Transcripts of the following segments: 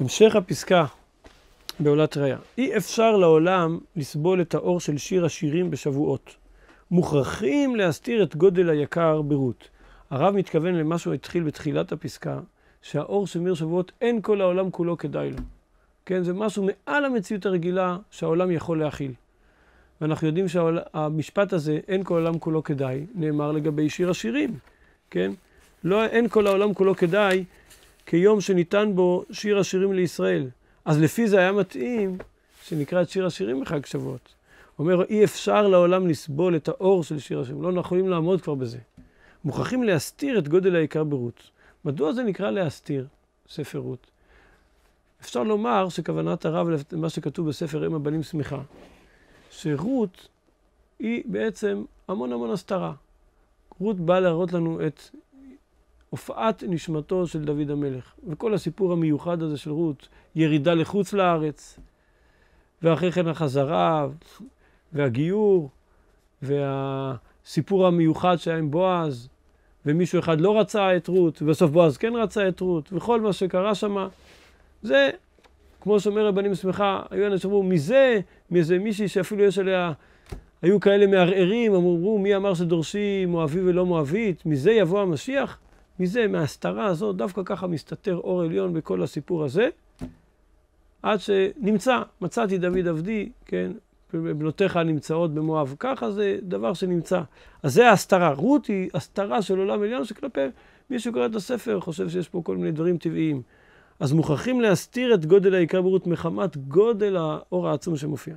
המשך הפסקה בעולת ראייה. אי אפשר לעולם לסבול את האור של שיר השירים בשבועות. מוכרחים להסתיר את גודל היקר ברות. הרב מתכוון למה שהוא התחיל בתחילת הפסקה, שהאור של מיר שבועות אין כל העולם כולו כדאי לו. כן, זה משהו מעל המציאות הרגילה שהעולם יכול להכיל. ואנחנו יודעים שהמשפט הזה, אין כל העולם כולו כדאי, נאמר לגבי שיר השירים, כן? לא, אין כל העולם כולו כדאי, כיום שניתן בו שיר השירים לישראל. אז לפי זה היה מתאים שנקרא את שיר השירים בחג שבועות. אומר, אי אפשר לעולם לסבול את האור של שיר השירים, לא יכולים לעמוד כבר בזה. מוכרחים להסתיר את גודל העיקר ברות. מדוע זה נקרא להסתיר ספר רות? אפשר לומר שכוונת הרב למה שכתוב בספר אם הבנים שמחה, שרות היא בעצם המון המון הסתרה. רות באה להראות לנו את הופעת נשמתו של דוד המלך. וכל הסיפור המיוחד הזה של רות, ירידה לחוץ לארץ, ואחרי כן החזרה, והגיור, והסיפור המיוחד שהיה עם בועז, ומישהו אחד לא רצה את רות, ובסוף בועז כן רצה את רות, וכל מה שקרה שם, זה, כמו שאומר רבנים שמחה, היו אנשים שאמרו, מזה, מאיזה מישהי שאפילו יש עליה, היו כאלה מערערים, אמרו, מי אמר שדורשים מואבי ולא מואבית, מזה יבוא המשיח? מזה, מההסתרה הזאת, דווקא ככה מסתתר אור עליון בכל הסיפור הזה, עד שנמצא, מצאתי דוד עבדי, כן, בנותיך נמצאות במואב. ככה זה דבר שנמצא. אז זה ההסתרה. רות היא הסתרה של עולם עליון שכלפי מי שקורא את הספר חושב שיש פה כל מיני דברים טבעיים. אז מוכרחים להסתיר את גודל העיקר ברות מחמת גודל האור העצום שמופיע.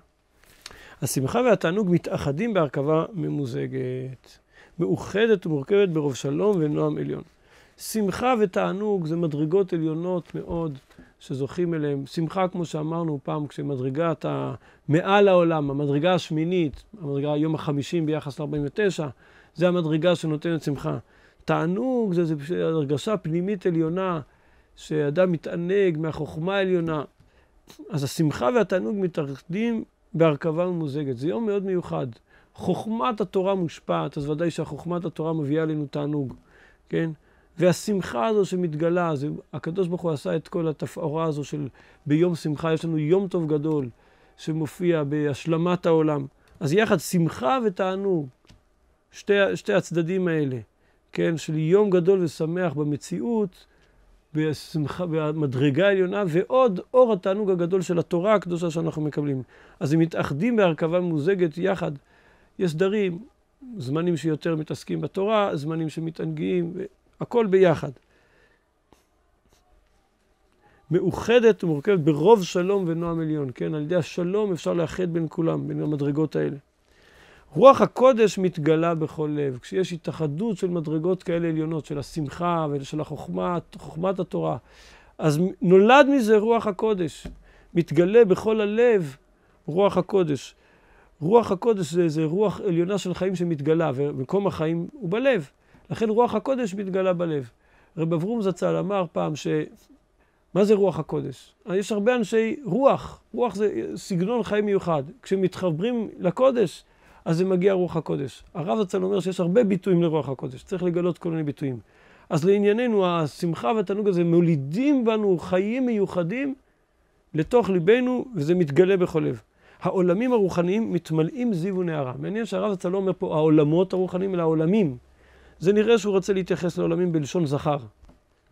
השמחה והתענוג מתאחדים בהרכבה ממוזגת, מאוחדת ומורכבת ברוב שלום ונועם עליון. שמחה ותענוג זה מדרגות עליונות מאוד שזוכים אליהן. שמחה, כמו שאמרנו פעם, כשמדרגת מעל העולם, המדרגה השמינית, המדרגה היום החמישים ביחס ל-49, זה המדרגה שנותנת שמחה. תענוג זה, זה הרגשה פנימית עליונה, שאדם מתענג מהחוכמה העליונה. אז השמחה והתענוג מתאחדים בהרכבה ממוזגת. זה יום מאוד מיוחד. חוכמת התורה מושפעת, אז ודאי שהחוכמת התורה מביאה לנו תענוג, כן? והשמחה הזו שמתגלה, זה, הקדוש ברוך הוא עשה את כל התפאורה הזו של ביום שמחה, יש לנו יום טוב גדול שמופיע בהשלמת העולם. אז יחד שמחה ותענוג, שתי, שתי הצדדים האלה, כן, של יום גדול ושמח במציאות, בשמחה, במדרגה העליונה, ועוד אור התענוג הגדול של התורה הקדושה שאנחנו מקבלים. אז הם מתאחדים בהרכבה ממוזגת יחד. יש סדרים, זמנים שיותר מתעסקים בתורה, זמנים שמתענגים, הכל ביחד. מאוחדת ומורכבת ברוב שלום ונועם עליון, כן? על ידי השלום אפשר לאחד בין כולם, בין המדרגות האלה. רוח הקודש מתגלה בכל לב. כשיש התאחדות של מדרגות כאלה עליונות, של השמחה ושל החוכמה, חוכמת התורה, אז נולד מזה רוח הקודש. מתגלה בכל הלב רוח הקודש. רוח הקודש זה, זה רוח עליונה של חיים שמתגלה, ומקום החיים הוא בלב. לכן רוח הקודש מתגלה בלב. רב אברום זצ"ל אמר פעם ש... מה זה רוח הקודש? יש הרבה אנשי רוח, רוח זה סגנון חיים מיוחד. כשמתחברים לקודש, אז זה מגיע רוח הקודש. הרב זצ"ל אומר שיש הרבה ביטויים לרוח הקודש, צריך לגלות כל מיני ביטויים. אז לענייננו, השמחה והתענוג הזה מולידים בנו חיים מיוחדים לתוך ליבנו, וזה מתגלה בכל לב. העולמים הרוחניים מתמלאים זיו ונערה. מעניין שהרב זצ"ל לא אומר פה העולמות הרוחניים, אלא העולמים. זה נראה שהוא רוצה להתייחס לעולמים בלשון זכר.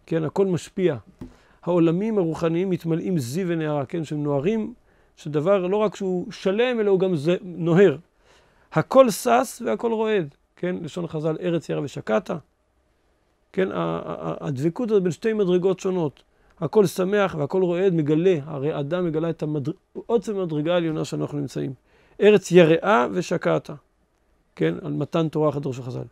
כן, הכל משפיע. העולמים הרוחניים מתמלאים זי ונערה, כן, שהם נוערים, שדבר לא רק שהוא שלם, אלא הוא גם זה, נוהר. הכל שש והכל רועד, כן, לשון חז"ל, ארץ ירה ושקעת. כן, הדבקות הזאת בין שתי מדרגות שונות. הכל שמח והכל רועד, מגלה, הרי אדם מגלה את המדר... עוצם המדרגה העליונה שאנחנו נמצאים. ארץ יראה ושקעת, כן, על מתן תורה חדש חז"ל.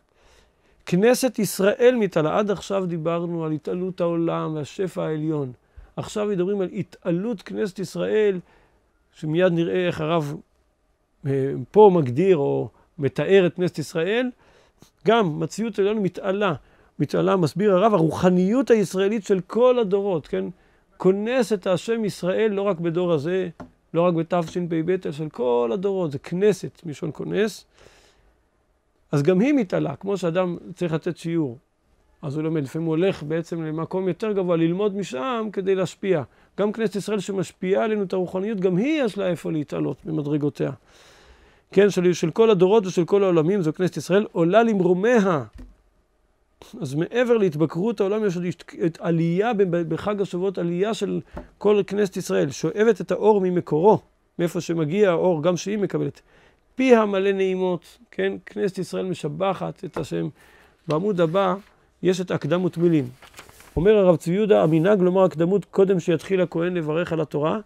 כנסת ישראל מתעלה. עד עכשיו דיברנו על התעלות העולם והשפע העליון. עכשיו מדברים על התעלות כנסת ישראל, שמיד נראה איך הרב אה, פה מגדיר או מתאר את כנסת ישראל. גם מציאות עליון מתעלה. מתעלה, מסביר הרב, הרוחניות הישראלית של כל הדורות, כן? כונס את השם ישראל לא רק בדור הזה, לא רק בתשפ"ב, אלא של כל הדורות. זה כנסת, מלשון כונס. אז גם היא מתעלה, כמו שאדם צריך לתת שיעור. אז הוא לומד, לפעמים הוא הולך בעצם למקום יותר גבוה, ללמוד משם כדי להשפיע. גם כנסת ישראל שמשפיעה עלינו את הרוחניות, גם היא יש לה איפה להתעלות במדרגותיה. כן, של, של כל הדורות ושל כל העולמים, זו כנסת ישראל, עולה למרומיה. אז מעבר להתבקרות העולם, יש עוד את עלייה בחג השבועות, עלייה של כל כנסת ישראל, שואבת את האור ממקורו, מאיפה שמגיע האור, גם שהיא מקבלת. פיה מלא נעימות, כן? כנסת ישראל משבחת את השם. בעמוד הבא יש את הקדמות מילים. אומר הרב צבי יהודה, המנהג לומר הקדמות קודם שיתחיל הכהן לברך על התורה,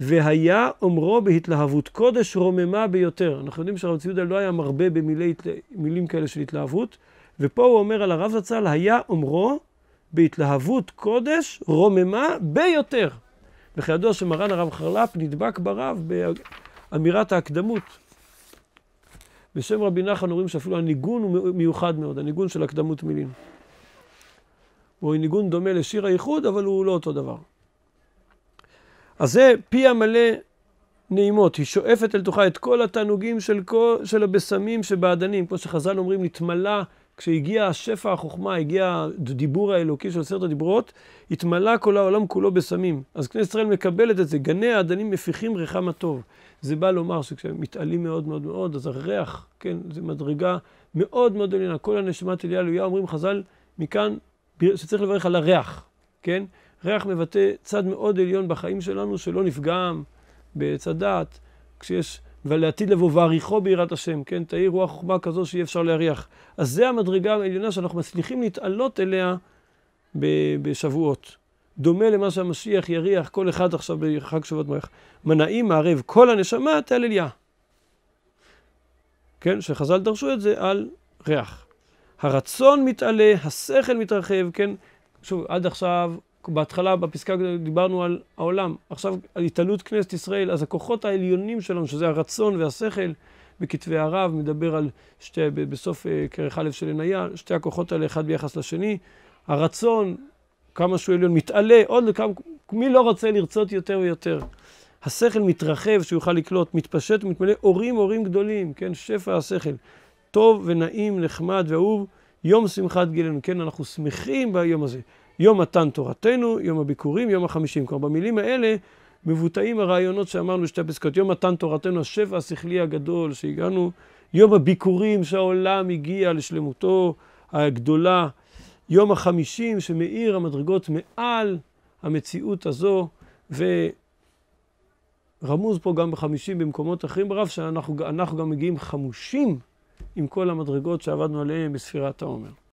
והיה אומרו בהתלהבות, קודש רוממה ביותר. אנחנו יודעים שהרב צבי יהודה לא היה מרבה במילים כאלה של התלהבות, ופה הוא אומר על הרב זצ"ל, היה אומרו בהתלהבות קודש רוממה ביותר. וכידוע שמרן הרב חרל"פ נדבק ברב באמירת ההקדמות. בשם רבי נחמן אומרים שאפילו הניגון הוא מיוחד מאוד, הניגון של הקדמות מילים. הוא ניגון דומה לשיר הייחוד, אבל הוא לא אותו דבר. אז זה פי המלא נעימות, היא שואפת אל תוכה את כל התענוגים של, כל, של הבשמים שבאדנים, כמו שחז"ל אומרים, נתמלא כשהגיע שפע החוכמה, הגיע הדיבור האלוקי של עשרת הדיברות, התמלא כל העולם כולו בסמים. אז כנסת ישראל מקבלת את זה. גני האדנים מפיחים ריחם הטוב. זה בא לומר שכשהם מתעלים מאוד מאוד מאוד, אז הריח, כן, זו מדרגה מאוד מאוד עליונה. כל הנשמה אליה אלויה אומרים חז"ל, מכאן שצריך לברך על הריח, כן? ריח מבטא צד מאוד עליון בחיים שלנו, שלא נפגם בצד דעת. כשיש... ולעתיד לבוא ועריכו ביראת השם, כן? תאיר רוח חוכמה כזו שאי אפשר להריח. אז זה המדרגה העליונה שאנחנו מצליחים להתעלות אליה בשבועות. דומה למה שהמשיח יריח כל אחד עכשיו בחג שבועות מריח. מנעים מערב כל הנשמה תעל אליה. כן? שחז"ל דרשו את זה על ריח. הרצון מתעלה, השכל מתרחב, כן? שוב, עד עכשיו בהתחלה, בפסקה דיברנו על העולם, עכשיו על התעלות כנסת ישראל, אז הכוחות העליונים שלנו, שזה הרצון והשכל, בכתבי הרב, מדבר על שתי, בסוף אה, כרך א' של עניה, שתי הכוחות האלה אחד ביחס לשני, הרצון, כמה שהוא עליון, מתעלה עוד לכמה, מי לא רוצה לרצות יותר ויותר? השכל מתרחב, שהוא יוכל לקלוט, מתפשט ומתמלא אורים אורים גדולים, כן, שפע השכל. טוב ונעים, נחמד ואהוב, יום שמחת גילנו, כן, אנחנו שמחים ביום הזה. יום מתן תורתנו, יום הביקורים, יום החמישים. כלומר, במילים האלה מבוטאים הרעיונות שאמרנו בשתי הפסקאות. יום מתן תורתנו, השפע השכלי הגדול שהגענו, יום הביקורים שהעולם הגיע לשלמותו הגדולה, יום החמישים שמאיר המדרגות מעל המציאות הזו, ורמוז פה גם בחמישים במקומות אחרים ברב, שאנחנו גם מגיעים חמושים עם כל המדרגות שעבדנו עליהן בספירת העומר.